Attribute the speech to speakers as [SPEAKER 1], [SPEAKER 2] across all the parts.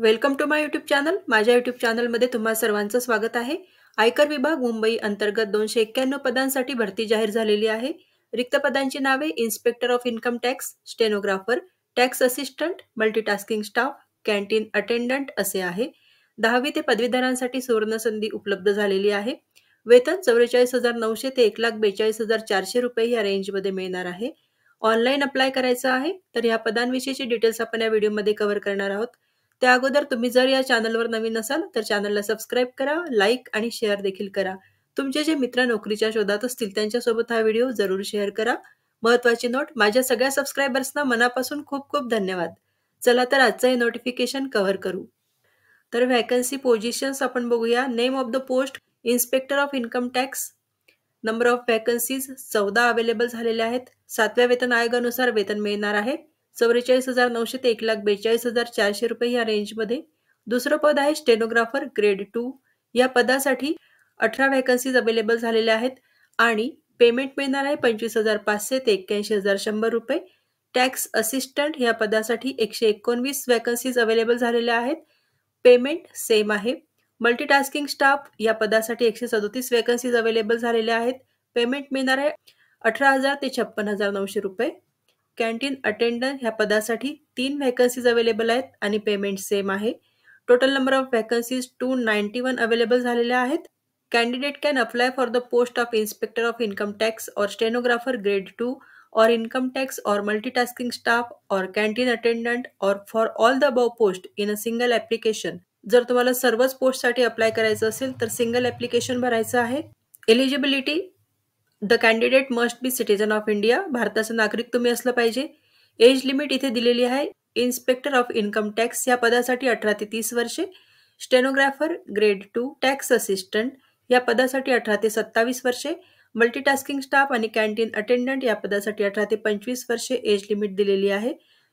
[SPEAKER 1] Welcome to my YouTube channel माझ्या YouTube चॅनलमध्ये तुम्हा सर्वांचं स्वागत आहे आयकर विभाग मुंबई अंतर्गत दोनशे एक्क्याण्णव पदांसाठी भरती जाहीर झालेली आहे रिक्त पदांची नावे inspector of income tax stenographer tax assistant multitasking staff canteen attendant असे आहे दहावी ते पदवीधरांसाठी सुवर्ण संधी उपलब्ध झालेली आहे वेतन चौवेचाळीस हजार नऊशे ते एक लाख बेचाळीस हजार चारशे रुपये या रेंजमध्ये मिळणार आहे ऑनलाईन अप्लाय करायचं आहे तर या पदांविषयीचे डिटेल्स आपण या व्हिडिओमध्ये कव्हर करणार आहोत त्या अगोदर तुम्ही जर या चॅनलवर नवीन असाल तर चॅनलला सबस्क्राईब करा लाईक आणि शेअर देखील करा तुमचे जे मित्र नोकरीच्या शोधात असतील त्यांच्यासोबत हा व्हिडिओ जरूर शेअर करा महत्वाची नोट माझ्या सगळ्या सबस्क्रायबर्सना मनापासून खूप खूप धन्यवाद चला तर आजचं हे नोटिफिकेशन कव्हर करू तर व्हॅकन्सी पोझिशन्स आपण बघूया name of the post inspector of income tax number of vacancies चौदा अवेलेबल झालेल्या आहेत सातव्या वेतन आयोगानुसार वेतन मिळणार आहे चौवेचाळीस हजार नऊशे ते एक लाख बेचाळीस हजार चारशे रुपये या रेंजमध्ये दुसरं पद आहे स्टेनोग्राफर ग्रेड टू या पदासाठी अठरा व्हॅकन्सीज अवेलेबल झालेल्या आहेत आणि पेमेंट मिळणार आहे पंचवीस हजार पाचशे ते एक्क्याऐंशी हजार शंभर रुपये टॅक्स असिस्टंट या पदासाठी एकशे एकोणवीस व्हॅकन्सीज अवेलेबल झालेल्या आहेत पेमेंट सेम आहे मल्टीटास्किंग स्टाफ या पदासाठी एकशे सदोतीस व्हॅकन्सीज अवेलेबल झालेल्या आहेत पेमेंट मिळणार आहे अठरा हजार ते छप्पन हजार नऊशे रुपये कॅन्टीन अटेंडंट ह्या पदासाठी तीन व्हॅकन्सीज अवेलेबल आहेत आणि पेमेंट सेम आहे total number of vacancies two ninety one available झालेल्या आहेत candidate can apply for the post of inspector of income tax or stenographer grade two or tax tax or multitasking staff or canteen attendant or for all the above post in a single application जर तुम्हाला सर्वच पोस्टसाठी apply करायचं असेल तर single application भरायचं आहे eligibility the candidate must be citizen of India भारताचं नागरिक तुम्ही असलं पाहिजे एज लिमिट इथे दिलेली आहे इन्स्पेक्टर ऑफ इन्कम टॅक्स या पदासाठी अठरा ते तीस वर्षे stenographer grade two tax assistant या पदासाठी अठरा ते सत्तावीस वर्षे मल्टीटास्किंग स्टाफ आणि कॅन्टीन अटेंडंट या पदासाठी अठरा ते पंचवीस वर्षे एज लिमिट दिलेली आहे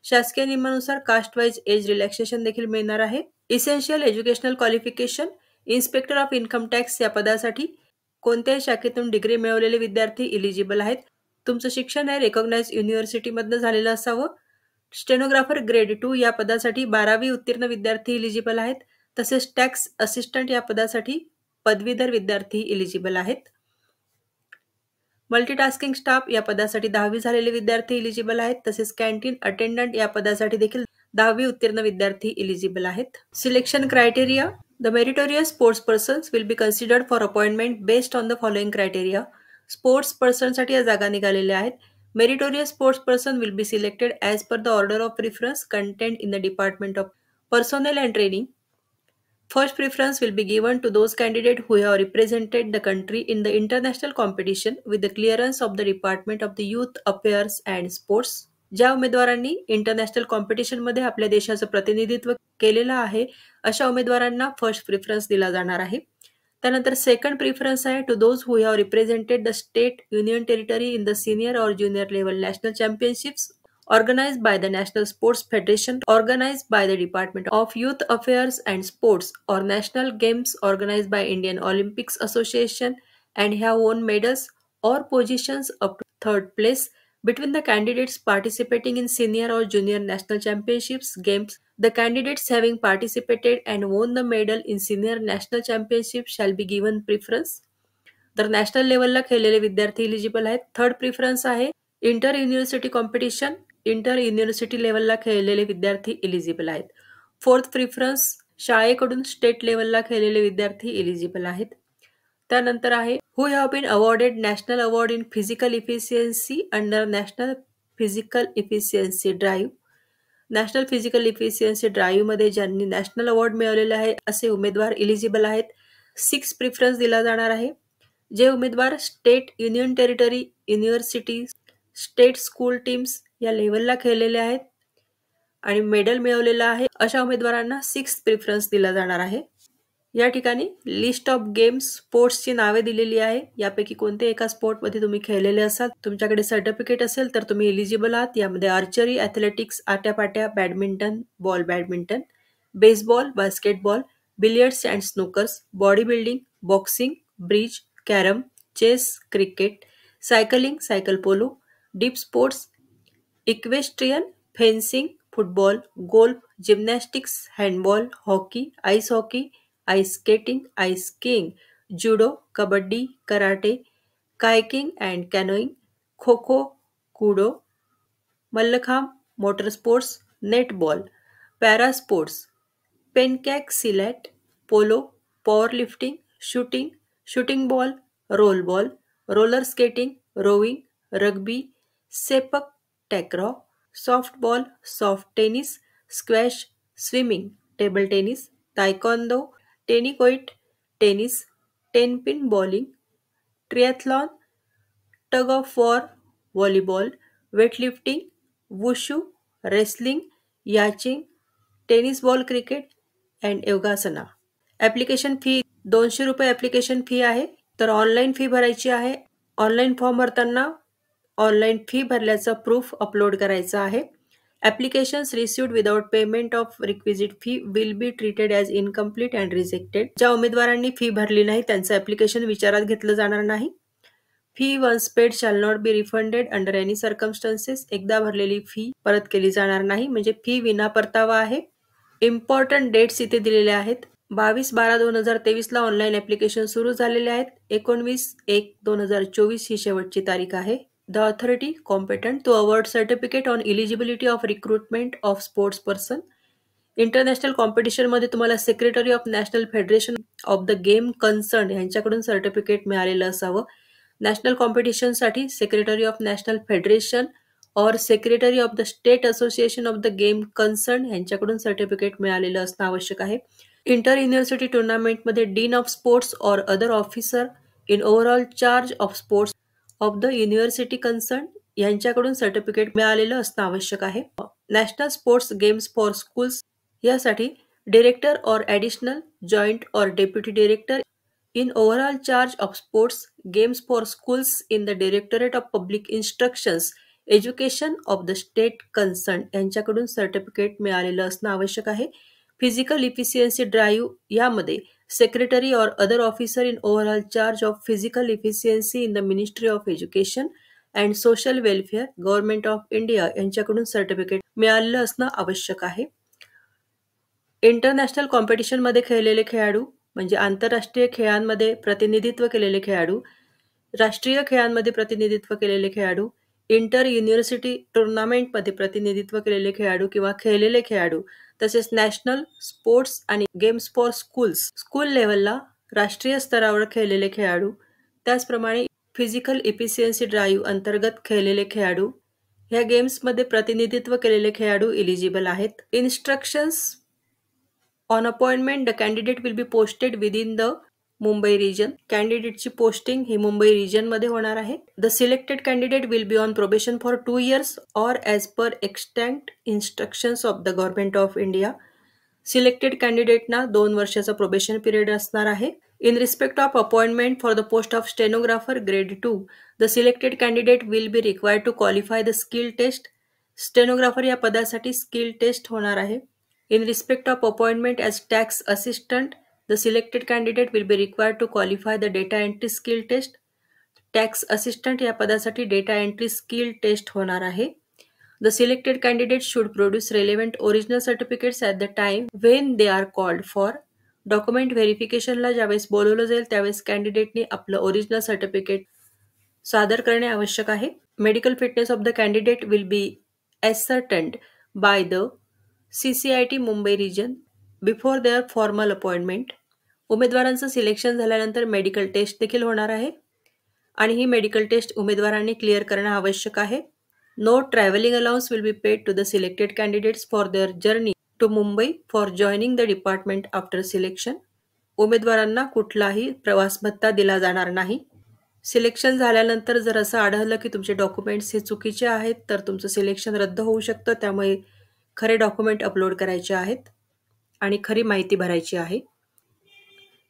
[SPEAKER 1] शासकीय नियमानुसार कास्ट वाईज एज रिलॅक्सेशन देखील मिळणार आहे essential educational qualification inspector of income tax या पदासाठी कोणत्याही शाखेतून डिग्री मिळवलेले विद्यार्थी इलिजिबल आहेत तुमचं शिक्षण हे रेकॉग्नाइज युनिव्हर्सिटीमधनं झालेलं असावं स्टेनोग्राफर ग्रेड टू या पदासाठी बारावी उत्तीर्ण विद्यार्थी इलिजिबल आहेत तसेच टॅक्स असिस्टंट या पदासाठी पदवीधर विद्यार्थी इलिजिबल आहेत मल्टीटास्किंग स्टाफ या पदासाठी दहावी झालेले विद्यार्थी इलिजिबल आहेत तसेच कॅन्टीन अटेंडंट या पदासाठी देखील दहावी उत्तीर्ण विद्यार्थी इलिजिबल आहेत selection criteria the meritorious sports sportspersons will be considered for appointment based on the following criteria sports पर्सनसाठी या जागा निघालेल्या आहेत meritorious sports person will be selected as per the order of preference content in the department of personnel and training first preference will be given to those candidate who have represented the country in the international competition with the clearance of the department of the youth affairs and sports ज्या उमेदवारांनी international कॉम्पिटिशनमध्ये आपल्या देशाचं प्रतिनिधित्व केलेला आहे अशा उमेदवारांना फर्स्ट प्रिफरन्स दिला जाणार आहे त्यानंतर सेकंड प्रिफरन्स आहे to those who have represented the state union territory in the senior और junior level national championships organize by the national sports federation organize by the department of youth affairs and sports और national games organize by Indian Olympics association and have won medals और positions up to third place Between the candidates participating in senior or junior national championships games, the candidates having participated and won the medal in senior national championship shall be given preference तर national लेवलला खेळलेले विद्यार्थी eligible आहेत third preference आहे inter university competition inter university लेवलला खेळलेले विद्यार्थी eligible आहेत फोर्थ प्रिफरन्स शाळेकडून स्टेट लेवलला खेळलेले विद्यार्थी इलिजिबल आहेत त्यानंतर आहे who have been awarded national award in physical efficiency under national physical efficiency drive national physical efficiency मध्ये ज्यांनी नॅशनल अवॉर्ड मिळवलेले आहे असे उमेदवार इलिजिबल आहेत सिक्स प्रिफरन्स दिला जाणार आहे जे उमेदवार state union territory university state school teams या लेवलला खेळलेले आहेत आणि मेडल मिळवलेला आहे अशा उमेदवारांना सिक्स प्रिफरन्स दिला जाणार आहे या लिस्ट ऑफ गेम्स स्पोर्ट्स की नावें दिल्ली है यापैकी को स्पोर्ट मे तुम्हें खेळलेले असाल तुमच्याकडे सर्टिफिकेट अल तर तुम्ही एलिजिबल आहात यामध्ये archery athletics atya patya badminton ball badminton baseball basketball billiards and snookers body building boxing bridge carrom chess cricket cycling cycle polo deaf sports equestrian fencing football golf gymnastics handball hockey ice hockey ice skating ice skiing, judo, kabaddi, karate, kayaking and canoeing, kho kho kudo, mallakhamb motor sports netball para sports pencak silat polo power lifting shooting shooting ball roll ball roller skating rowing rugby sepak टैक्रॉ soft ball soft tennis squash swimming table tennis taekwondo tenikoit tennis tenpin bowling triathlon tug of war volleyball weightlifting wushu wrestling yachting tennis ball cricket and yogasana application fee दोनशे रुपये application fee आहे तर online fee भरायची आहे online form भरताना online fee भरल्याचा proof upload करायचा आहे Applications received without payment of requisite fee will be treated as incomplete and rejected ज्या उमेदवारांनी फी भरली नाही त्यांचं ऍप्लिकेशन विचारात घेतलं जाणार नाही fee once paid shall not be refunded under any circumstances एकदा भरलेली फी परत केली जाणार नाही म्हणजे फी विना परतावा आहे इम्पॉर्टंट डेट्स इथे दिलेल्या आहेत बावीस बारा दोन हजार तेवीसला ऑनलाईन ॲप्लिकेशन सुरू झालेले आहेत एकोणवीस एक दोन हजार चोवीस ही शेवटची तारीख आहे the authority competent to award certificate on eligibility of recruitment of sports person international कॉम्पिटिशनमध्ये तुम्हाला secretary of national federation of the game concern यांच्याकडून सर्टिफिकेट मिळालेलं असावं नॅशनल कॉम्पिटिशनसाठी secretary of national federation or secretary of the state association of the game concern यांच्याकडून certificate मिळालेलं असणं आवश्यक आहे इंटर युनिव्हर्सिटी मध्ये dean of sports or other officer in overall charge of sports of the university concern यांच्याकडून certificate मिळालेलं असणं आवश्यक आहे national sports games for schools यासाठी director or additional joint or deputy director in overall charge of sports games for schools in the directorate of public instructions education of the state concern यांच्याकडून certificate मिळालेलं असणं आवश्यक आहे physical efficiency drive यामध्ये secretary और other officer in overall charge of physical efficiency in the ministry of education and social welfare government of India यांच्याकडून certificate मिळालं असणं आवश्यक आहे इंटरनॅशनल कॉम्पिटिशनमध्ये खेळलेले खेळाडू म्हणजे आंतरराष्ट्रीय खेळांमध्ये प्रतिनिधित्व केलेले खेळाडू राष्ट्रीय खेळांमध्ये प्रतिनिधित्व केलेले खेळाडू इंटर युनिव्हर्सिटी टुर्नामेंटमध्ये प्रतिनिधित्व केलेले खेळाडू किंवा खेळलेले खेळाडू तसेच नॅशनल स्पोर्ट्स आणि गेम्स फॉर स्कूल्स स्कूल लेवलला राष्ट्रीय स्तरावर खेळलेले खेळाडू त्याचप्रमाणे फिजिकल इफिशियन्सी ड्राईव्ह अंतर्गत खेळलेले खेळाडू ह्या गेम्समध्ये प्रतिनिधित्व केलेले खेळाडू इलिजिबल आहेत instructions on appointment the candidate will be posted within the Mumbai region कॅन्डिडेटची पोस्टिंग ही मुंबई रिजनमध्ये होणार आहे the selected candidate will be on probation for two years or as per extant instructions of the government of India selected ना दोन वर्षाचा probation period असणार आहे in respect of appointment for the post of stenographer grade two the selected candidate will be required to qualify the skill test stenographer या पदासाठी skill test होणार आहे in respect of appointment as tax assistant The selected candidate will be required to qualify the data entry skill test. Tax assistant या पदासाठी data entry skill test होणार आहे. The selected candidate should produce relevant original certificates at the time when they are called for. Document verification ला जावेस बोलोलो जेल त्यावेस candidate ने अपल original certificate सादर करने आवश्यक आहे. Medical fitness of the candidate will be ascertained by the CCIT Mumbai region before their formal appointment उमेदवारांचं सिलेक्शन झाल्यानंतर मेडिकल टेस्ट देखील होणार आहे आणि ही मेडिकल टेस्ट उमेदवारांनी क्लिअर करणं आवश्यक आहे no travelling allowance will be paid to the selected candidates for their journey to Mumbai for joining the department after selection उमेदवारांना कुठलाही प्रवास भत्ता दिला जाणार नाही सिलेक्शन झाल्यानंतर जर असं आढळलं की तुमचे डॉक्युमेंट्स हे चुकीचे आहेत तर तुमचं सिलेक्शन रद्द होऊ शकतं त्यामुळे खरे डॉक्युमेंट अपलोड करायचे आहेत आणि खरी माहिती भरायची आहे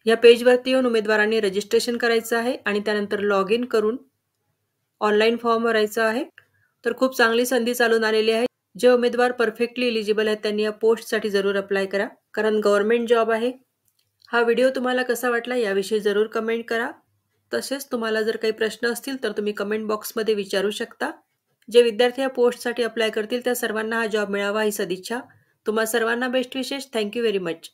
[SPEAKER 1] या पेजवरती येऊन उमेदवारांनी रजिस्ट्रेशन करायचं आहे आणि त्यानंतर लॉग इन करून ऑनलाईन फॉर्म भरायचा आहे तर खूप चांगली संधी चालून आलेली आहे जे उमेदवार परफेक्टली इलिजिबल आहेत त्यांनी या पोस्टसाठी जरूर अप्लाय करा कारण गव्हर्नमेंट जॉब आहे हा व्हिडिओ तुम्हाला कसा वाटला याविषयी जरूर कमेंट करा तसेच तुम्हाला जर काही प्रश्न असतील तर तुम्ही कमेंट बॉक्समध्ये विचारू शकता जे विद्यार्थी या पोस्टसाठी अप्लाय करतील त्या सर्वांना हा जॉब मिळावा ही सदिच्छा तुम्हा सर्वांना बेस्ट विशेष थँक्यू व्हेरी मच